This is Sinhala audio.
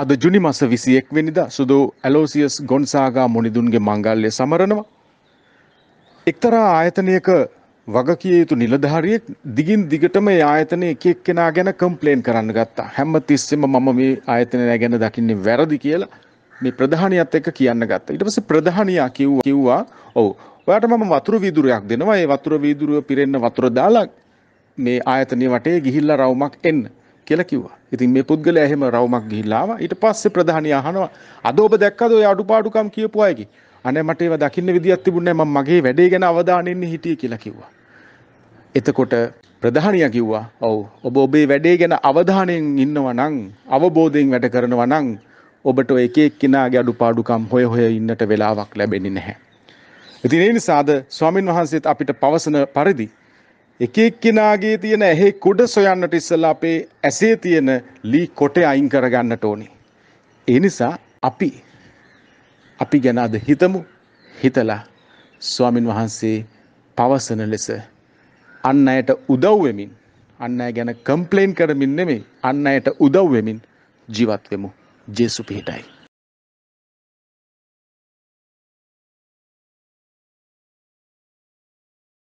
අද ජුනි මස විසි එක්වෙනිද සුදු ඇලෝසියස් ගොන්සාගා මොනිදුන්ගේ මංගල්ලය සමරනවා. එක්තරා ආයතනයක වගකිය යුතු නිලධාරියෙක් දිගින් දිගටම ආයතනය එකෙක් කෙනා ගැන කම්පලේන් කරන්න ගත්තා හැම තිස්සෙම මම මේ ආයතනය ගැන දකින්නේ වැරදි කියලා මේ ප්‍රධානියත් එක්ක කියන්න ගත්තා. ඊට පස්සේ ප්‍රධානියා කිව්වා කිව්වා ඔව් ඔයාට මම වතුර වීදුරුවක් දෙනවා. ඒ වතුර වීදුරුව පිරෙන්න වතුර දාලා මේ ආයතනය වටේ ගිහිල්ලා රවුමක් එන්න. කියලා කිව්වා. ඉතින් මේ පුද්ගලයා එහෙම රවුමක් ගිහිල්ලා ආවා. ඊට පස්සේ ප්‍රධානියා අහනවා අද ඔබ දැක්කද ඔය අඩුපාඩුකම් කියපු අයගේ? අනේ මට ඒවා දකින්න විදියක් තිබුණේ නැහැ. මම මගේ වැඩේ ගැන අවධානය යන්නේ හිටියේ කියලා කිව්වා. එතකොට ප්‍රධානියා කිව්වා ඔව් ඔබ ඔබේ වැඩේ ගැන අවධානයෙන් ඉන්නවා නම් අවබෝධයෙන් වැඩ කරනවා නම් ඔබට ඔය එක එක්කෙනාගේ අඩුපාඩුකම් හොය හොය ඉන්නට වෙලාවක් ලැබෙන්නේ නැහැ. ඉතින් ඒ නිසාද ස්වාමින් වහන්සේත් අපිට පවසන පරිදි එක එක්කිනාගේ තියෙන ඇහි කුඩ සොයන්නට ඉස්සලා අපේ ඇසේ තියෙන ලී කොටේ අයින් කරගන්නට ඕනි. ඒ නිසා අපි අපි ගැන අද හිතමු හිතලා ස්වාමින් වහන්සේ පවසන ලෙස අන් අයට උදව් වෙමින් අන් අය ගැන කම්ප්ලේන් කරමින් නෙමෙයි අන් අයට උදව් වෙමින් ජීවත් වෙමු. ජේසු පිහිටයි.